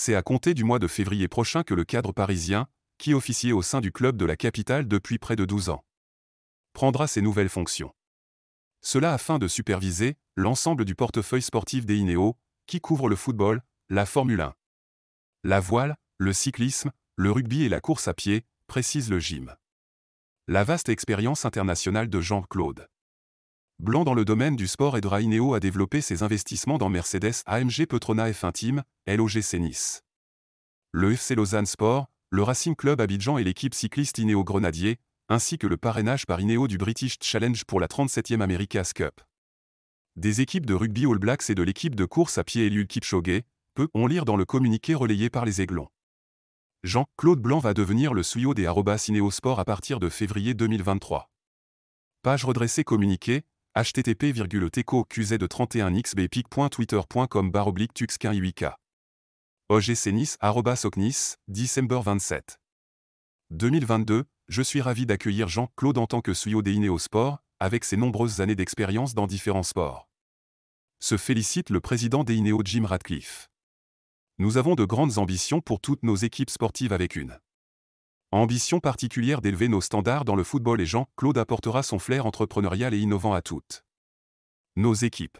C'est à compter du mois de février prochain que le cadre parisien, qui officiait au sein du club de la capitale depuis près de 12 ans, prendra ses nouvelles fonctions. Cela afin de superviser l'ensemble du portefeuille sportif des INEO, qui couvre le football, la Formule 1, la voile, le cyclisme, le rugby et la course à pied, précise le gym. La vaste expérience internationale de Jean-Claude Blanc dans le domaine du sport aidera Ineo à développer ses investissements dans Mercedes AMG Petrona F1 Team, LOGC Le FC Lausanne Sport, le Racing Club Abidjan et l'équipe cycliste Ineo Grenadier, ainsi que le parrainage par Ineo du British Challenge pour la 37e America's Cup. Des équipes de rugby All Blacks et de l'équipe de course à pied élu Kipchoge, peut on lire dans le communiqué relayé par les Aiglons. Jean-Claude Blanc va devenir le suyau e des arrobas Ineo Sport à partir de février 2023. Page redressée communiqué http QZ 31xbpic.twitter.com baroblique tux 15 27. 2022, je suis ravi d'accueillir Jean-Claude en tant que suyo e des Inéo Sport, avec ses nombreuses années d'expérience dans différents sports. Se félicite le président des Jim Radcliffe. Nous avons de grandes ambitions pour toutes nos équipes sportives avec une Ambition particulière d'élever nos standards dans le football et Jean-Claude apportera son flair entrepreneurial et innovant à toutes nos équipes.